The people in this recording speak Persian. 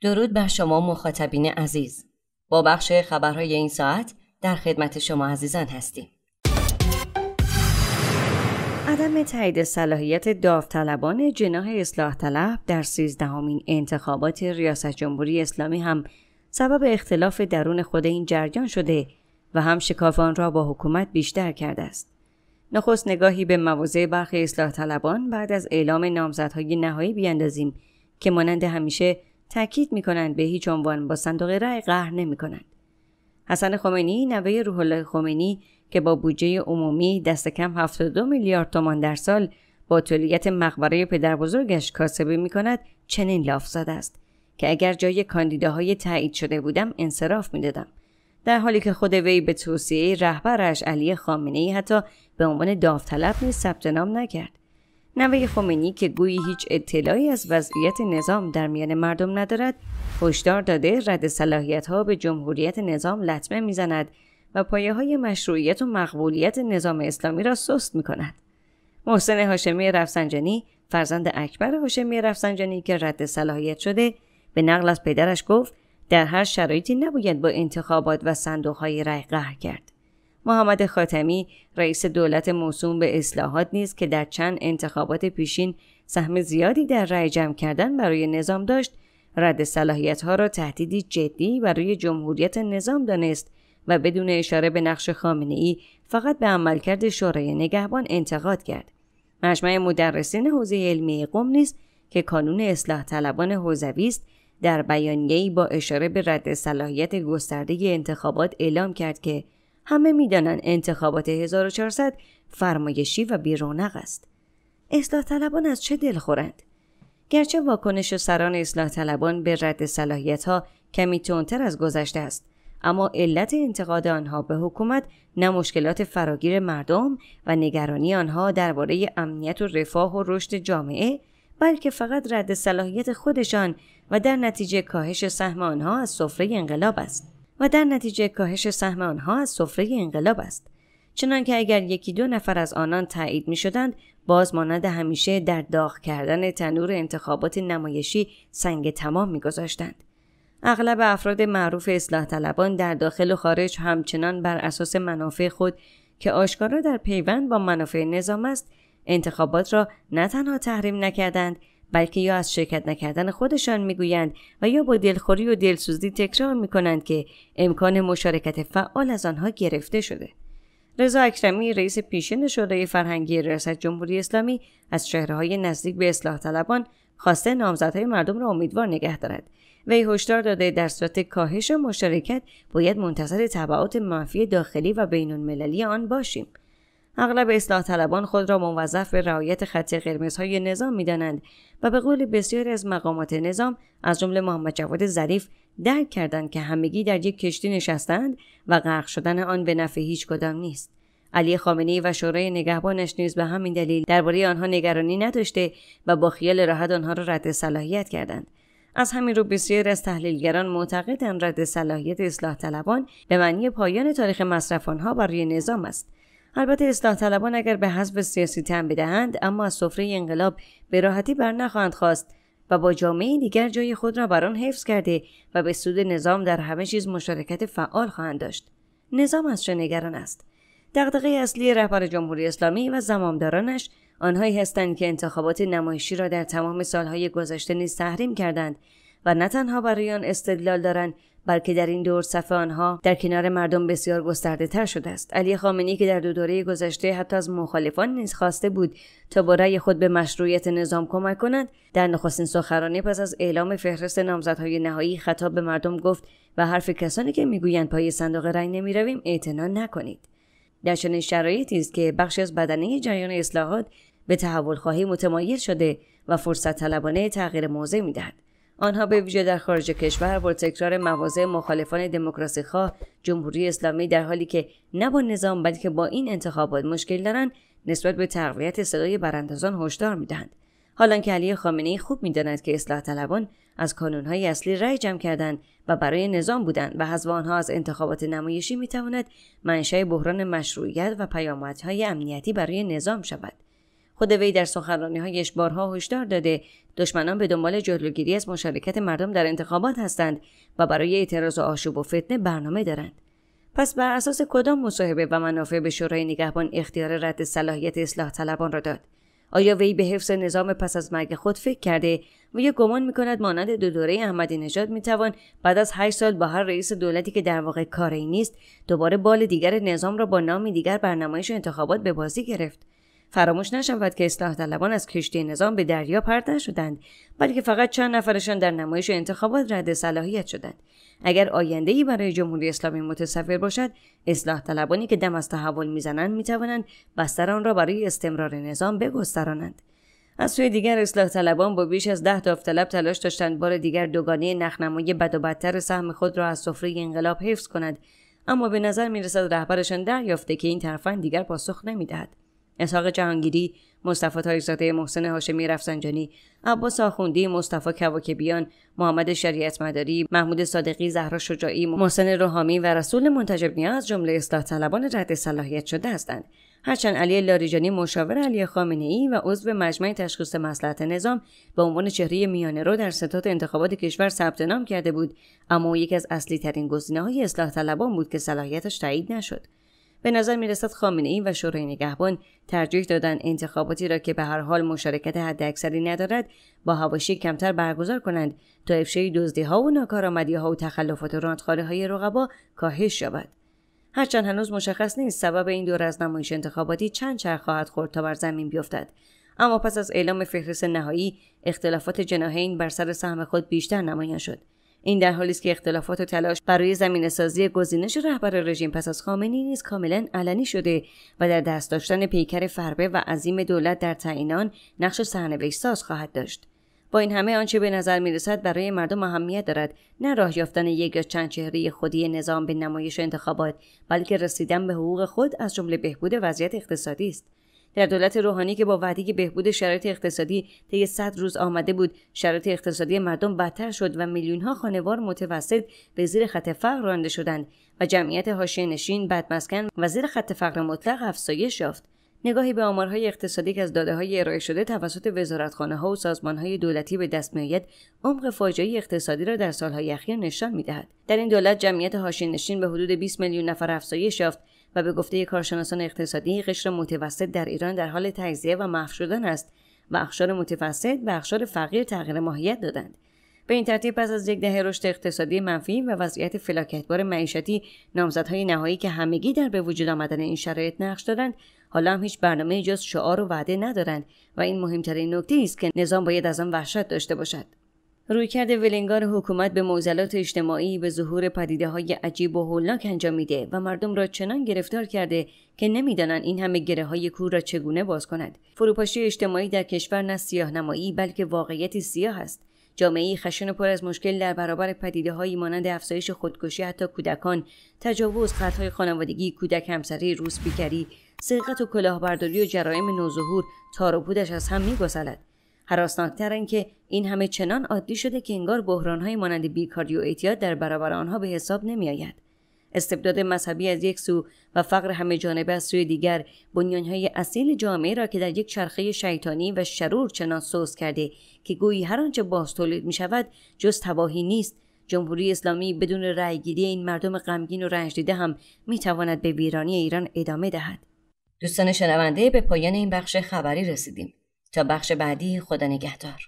درود بر شما مخاطبین عزیز با بخش خبرهای این ساعت در خدمت شما عزیزان هستیم عدم تایید صلاحیت داوطلبان جناح اصلاح طلب در سیزدهمین انتخابات ریاست جمهوری اسلامی هم سبب اختلاف درون خود این جریان شده و هم شکاف را با حکومت بیشتر کرده است. نخست نگاهی به مواضع برخی اصلاح طلبان بعد از اعلام نامزدهای نهایی بیاندازیم که مانند همیشه تاکید می کنند به هیچ عنوان با صندوق رأی قهر نمی کنند. حسن خمینی نوه روح الله خمینی که با بودجه عمومی دست کم 72 میلیارد تومان در سال با تولیت مقبره پدربزرگش کاسبه می کند چنین لاف زده است که اگر جای کاندیداهای تایید شده بودم انصراف می دادم. در حالی که خود وی به توصیه رهبرش علی خامنه ای حتی به عنوان داوطلب نیز ثبت نام نکرد نوه خمینی که گویی هیچ اطلاعی از وضعیت نظام در میان مردم ندارد هشدار داده رد صلاحیت ها به جمهوریت نظام لطمه میزند و پایه های مشروعیت و مقبولیت نظام اسلامی را سست می کند. محسن هاشمی رفسنجانی فرزند اکبر هاشمی رفسنجانی که رد صلاحیت شده به نقل از پدرش گفت در هر شرایطی نباید با انتخابات و صندوق های قهر کرد. محمد خاتمی رئیس دولت موسوم به اصلاحات نیز که در چند انتخابات پیشین سهم زیادی در رأی جمع کردن برای نظام داشت رد صلاحیت ها را تهدیدی جدی برای جمهوریت نظام دانست و بدون اشاره به نقش خامنه ای فقط به عملکرد شورای نگهبان انتقاد کرد. مجمع مدرسین حوزه علمی قم نیز که کانون اصلاح طلبان حوزوی است در بیانیه‌ای با اشاره به رد صلاحیت گسترده انتخابات اعلام کرد که همه میدانند انتخابات 1400 فرمایشی و بیرونق است. اصلاح طلبان از چه دل خورند؟ گرچه واکنش سران اصلاح طلبان به رد صلاحیت ها کمی تونتر از گذشته است اما علت انتقاد آنها به حکومت نه مشکلات فراگیر مردم و نگرانی آنها درباره امنیت و رفاه و رشد جامعه بلکه فقط رد صلاحیت خودشان و در نتیجه کاهش سهم آنها از سفره انقلاب است و در نتیجه کاهش سهم آنها از سفره انقلاب است چنانکه اگر یکی دو نفر از آنان تایید می شدند باز مانند همیشه در داغ کردن تنور انتخابات نمایشی سنگ تمام می اغلب افراد معروف اصلاح طلبان در داخل و خارج همچنان بر اساس منافع خود که آشکارا در پیوند با منافع نظام است انتخابات را نه تنها تحریم نکردند بلکه یا از شرکت نکردن خودشان میگویند و یا با دلخوری و دلسوزی تکرار میکنند که امکان مشارکت فعال از آنها گرفته شده رضا اکرمی رئیس پیشین شورای فرهنگی ریاست جمهوری اسلامی از شهرهای نزدیک به اصلاح طلبان خواسته نامزدهای مردم را امیدوار نگه دارد وی هشدار داده در صورت کاهش مشارکت باید منتظر تبعات منفی داخلی و بینالمللی آن باشیم اغلب اصلاح طلبان خود را موظف به رعایت خط قرمزهای نظام میدانند و به قول بسیاری از مقامات نظام از جمله محمد جواد ظریف درک کردند که همگی در یک کشتی نشستند و غرق شدن آن به نفع هیچ کدام نیست علی خامنی و شورای نگهبانش نیز به همین دلیل درباره آنها نگرانی نداشته و با خیال راحت آنها را رد صلاحیت کردند از همین رو بسیاری از تحلیلگران معتقدند رد صلاحیت اصلاح طلبان به معنی پایان تاریخ مصرف آنها برای نظام است البته اصلاح طلبان اگر به حزب سیاسی تن بدهند اما از سفره انقلاب به راحتی بر نخواهند خواست و با جامعه دیگر جای خود را بر آن حفظ کرده و به سود نظام در همه چیز مشارکت فعال خواهند داشت نظام از چه نگران است دغدغه اصلی رهبر جمهوری اسلامی و زمامدارانش آنهایی هستند که انتخابات نمایشی را در تمام سالهای گذشته نیز تحریم کردند و نه تنها برای آن استدلال دارند بلکه در این دور صف آنها در کنار مردم بسیار گسترده تر شده است علی خامنی که در دو دوره گذشته حتی از مخالفان نیز خواسته بود تا با رأی خود به مشروعیت نظام کمک کنند در نخستین سخنرانی پس از اعلام فهرست نامزدهای نهایی خطاب به مردم گفت و حرف کسانی که میگویند پای صندوق رأی نمیرویم اعتنا نکنید در چنین شرایطی است که بخشی از بدنه جریان اصلاحات به تحول خواهی متمایل شده و فرصت طلبانه تغییر موضع میدهد آنها به ویژه در خارج کشور با تکرار مواضع مخالفان دموکراسی خواه جمهوری اسلامی در حالی که نه با نظام بلکه با این انتخابات مشکل دارند نسبت به تقویت صدای براندازان هشدار میدهند حالا که علی خامنهای خوب میداند که اصلاح طلبان از کانونهای اصلی رأی جمع کردند و برای نظام بودند و حذف آنها از انتخابات نمایشی میتواند منشأ بحران مشروعیت و پیامدهای امنیتی برای نظام شود خود وی در سخنرانیهایش بارها هشدار داده دشمنان به دنبال جلوگیری از مشارکت مردم در انتخابات هستند و برای اعتراض و آشوب و فتنه برنامه دارند پس بر اساس کدام مصاحبه و منافع به شورای نگهبان اختیار رد صلاحیت اصلاح طلبان را داد آیا وی به حفظ نظام پس از مرگ خود فکر کرده و یا گمان میکند مانند دو دوره احمدی نژاد میتوان بعد از هشت سال با هر رئیس دولتی که در واقع کاری نیست دوباره بال دیگر نظام را با نامی دیگر بر نمایش انتخابات به بازی گرفت فراموش نشود که اصلاح طلبان از کشتی نظام به دریا پرت نشدند بلکه فقط چند نفرشان در نمایش انتخابات رد صلاحیت شدند اگر آینده ای برای جمهوری اسلامی متصور باشد اصلاح طلبانی که دم از تحول میزنند میتوانند بستر آن را برای استمرار نظام بگسترانند از سوی دیگر اصلاح طلبان با بیش از ده داوطلب تلاش داشتند بار دیگر دوگانه نخنمای بد و بدتر سهم خود را از سفره انقلاب حفظ کنند، اما به نظر میرسد رهبرشان دریافته که این ترفند دیگر پاسخ نمیدهد اسحاق جهانگیری مصطفی تاریخزاده محسن حاشمی رفسنجانی عباس آخوندی مصطفی کواکبیان محمد شریعت مداری محمود صادقی زهرا شجاعی محسن روحامی و رسول منتجب نیا از جمله اصلاح طلبان رد صلاحیت شده هستند هرچند علی لاریجانی مشاور علی خامنه ای و عضو مجمع تشخیص مسلحت نظام به عنوان چهره میانه رو در ستاد انتخابات کشور ثبت نام کرده بود اما یکی از اصلی ترین گزینه های اصلاح طلبان بود که صلاحیتش تایید نشد به نظر میرسد خامنه این و شورای نگهبان ترجیح دادن انتخاباتی را که به هر حال مشارکت حداکثری ندارد با هواشی کمتر برگزار کنند تا افشای ها و ها و تخلفات و های رقبا کاهش شود. هرچند هنوز مشخص نیست سبب این دور از نمایش انتخاباتی چند چرخ خواهد خورد تا بر زمین بیفتد اما پس از اعلام فهرست نهایی اختلافات جناهین بر سر سهم خود بیشتر نمایان شد این در حالی است که اختلافات و تلاش برای زمین سازی گزینش رهبر رژیم پس از خامنی نیز کاملا علنی شده و در دست داشتن پیکر فربه و عظیم دولت در تعینان نقش سرنوشت ساز خواهد داشت با این همه آنچه به نظر می برای مردم اهمیت دارد نه راه یافتن یک یا چند چهره خودی نظام به نمایش انتخابات بلکه رسیدن به حقوق خود از جمله بهبود وضعیت اقتصادی است در دولت روحانی که با وعده بهبود شرایط اقتصادی طی صد روز آمده بود شرایط اقتصادی مردم بدتر شد و میلیونها خانوار متوسط به زیر خط فقر رانده شدند و جمعیت حاشیه نشین بدمسکن و زیر خط فقر مطلق افزایش یافت نگاهی به آمارهای اقتصادی که از داده های ارائه شده توسط وزارتخانه ها و سازمان های دولتی به دست میآید عمق فاجعه اقتصادی را در سالهای اخیر نشان میدهد در این دولت جمعیت نشین به حدود 20 میلیون نفر افزایش یافت و به گفته کارشناسان اقتصادی قشر متوسط در ایران در حال تجزیه و محو شدن است و اخشار متوسط به اخشار فقیر تغییر ماهیت دادند به این ترتیب پس از یک دهه رشد اقتصادی منفی و وضعیت فلاکتبار معیشتی نامزدهای نهایی که همگی در به وجود آمدن این شرایط نقش دادند، حالا هم هیچ برنامه جز شعار و وعده ندارند و این مهمترین نکته است که نظام باید از آن وحشت داشته باشد رویکرد ولنگار حکومت به موزلات اجتماعی به ظهور پدیده های عجیب و هولناک انجام میده و مردم را چنان گرفتار کرده که نمیدانند این همه گره های کور را چگونه باز کند فروپاشی اجتماعی در کشور نه سیاه نمایی بلکه واقعیتی سیاه است جامعه خشن و پر از مشکل در برابر پدیده هایی مانند افزایش خودکشی حتی کودکان تجاوز خطهای خانوادگی کودک همسری روسپیکری سرقت و کلاهبرداری و جرایم نوظهور تار و از هم میگسلد حراسناکتر که این همه چنان عادی شده که انگار بحرانهای مانند بیکاری و اعتیاد در برابر آنها به حساب نمیآید استبداد مذهبی از یک سو و فقر همه جانبه از سوی دیگر بنیانهای اصیل جامعه را که در یک چرخه شیطانی و شرور چنان سوز کرده که گویی هر آنچه باز تولید می شود جز تباهی نیست جمهوری اسلامی بدون رأیگیری این مردم غمگین و رنج هم می تواند به ویرانی ایران ادامه دهد دوستان شنونده به پایان این بخش خبری رسیدیم تا بخش بعدی خدا نگهدار